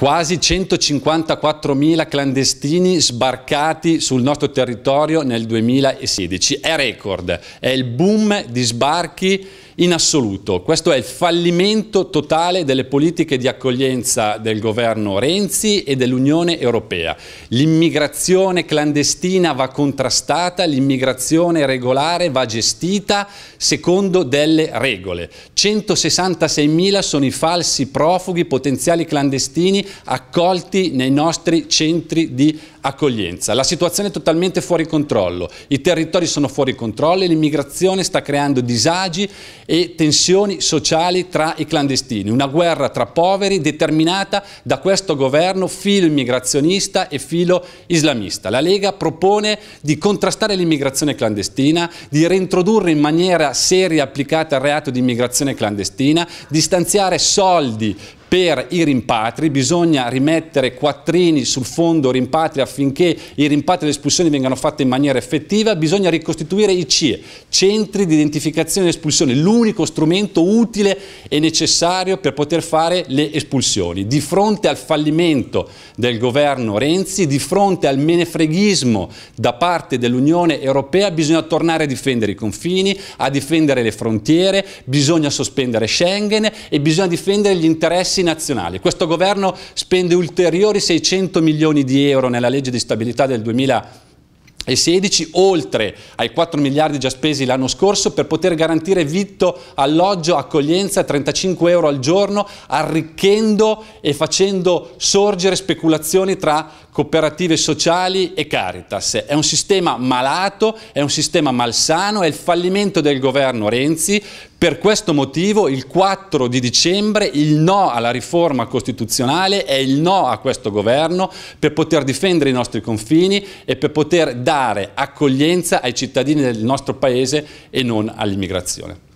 quasi 154.000 clandestini sbarcati sul nostro territorio nel 2016. È record, è il boom di sbarchi in assoluto. Questo è il fallimento totale delle politiche di accoglienza del governo Renzi e dell'Unione Europea. L'immigrazione clandestina va contrastata, l'immigrazione regolare va gestita secondo delle regole. 166.000 sono i falsi profughi potenziali clandestini accolti nei nostri centri di accoglienza. La situazione è totalmente fuori controllo, i territori sono fuori controllo e l'immigrazione sta creando disagi e tensioni sociali tra i clandestini. Una guerra tra poveri determinata da questo governo filo immigrazionista e filo islamista. La Lega propone di contrastare l'immigrazione clandestina, di reintrodurre in maniera seria e applicata il reato di immigrazione clandestina, di stanziare soldi per i rimpatri, bisogna rimettere quattrini sul fondo rimpatri affinché i rimpatri e le espulsioni vengano fatte in maniera effettiva, bisogna ricostituire i CIE, centri di identificazione e espulsione, l'unico strumento utile e necessario per poter fare le espulsioni. Di fronte al fallimento del governo Renzi, di fronte al menefreghismo da parte dell'Unione Europea, bisogna tornare a difendere i confini, a difendere le frontiere, bisogna sospendere Schengen e bisogna difendere gli interessi interessi nazionali. Questo governo spende ulteriori 600 milioni di euro nella legge di stabilità del 2020 e 16, oltre ai 4 miliardi già spesi l'anno scorso, per poter garantire vitto, alloggio, accoglienza, a 35 euro al giorno, arricchendo e facendo sorgere speculazioni tra cooperative sociali e Caritas. È un sistema malato, è un sistema malsano, è il fallimento del governo Renzi, per questo motivo il 4 di dicembre il no alla riforma costituzionale è il no a questo governo per poter difendere i nostri confini e per poter dare accoglienza ai cittadini del nostro Paese e non all'immigrazione.